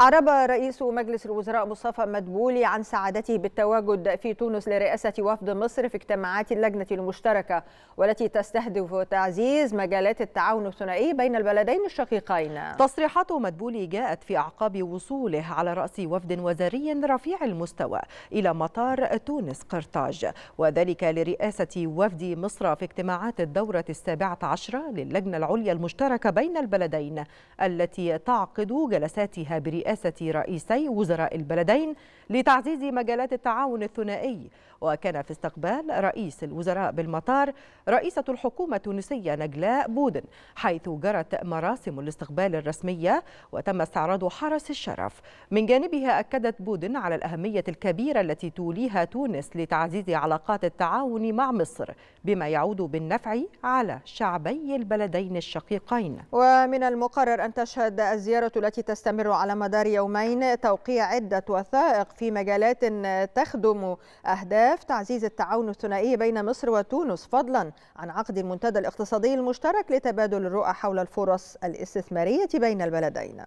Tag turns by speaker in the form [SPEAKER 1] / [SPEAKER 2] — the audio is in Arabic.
[SPEAKER 1] أعرب رئيس مجلس الوزراء مصطفى مدبولي عن سعادته بالتواجد في تونس لرئاسة وفد مصر في اجتماعات اللجنة المشتركة والتي تستهدف تعزيز مجالات التعاون الثنائي بين البلدين الشقيقين تصريحات مدبولي جاءت
[SPEAKER 2] في أعقاب وصوله على رأس وفد وزاري رفيع المستوى إلى مطار تونس قرطاج وذلك لرئاسة وفد مصر في اجتماعات الدورة السابعة عشرة للجنة العليا المشتركة بين البلدين التي تعقد جلساتها برئاسة برئاسة رئيسي وزراء البلدين لتعزيز مجالات التعاون الثنائي وكان في استقبال رئيس الوزراء بالمطار رئيسة الحكومة التونسية نجلاء بودن حيث جرت مراسم الاستقبال الرسمية وتم استعراض حرس الشرف من جانبها أكدت بودن على الأهمية الكبيرة التي توليها تونس لتعزيز علاقات التعاون مع مصر بما يعود بالنفع على شعبي البلدين الشقيقين
[SPEAKER 1] ومن المقرر أن تشهد الزيارة التي تستمر على مدى مدار يومين توقيع عدة وثائق في مجالات تخدم أهداف تعزيز التعاون الثنائي بين مصر وتونس فضلا عن عقد المنتدى الاقتصادي المشترك لتبادل الرؤى حول الفرص الاستثمارية بين البلدين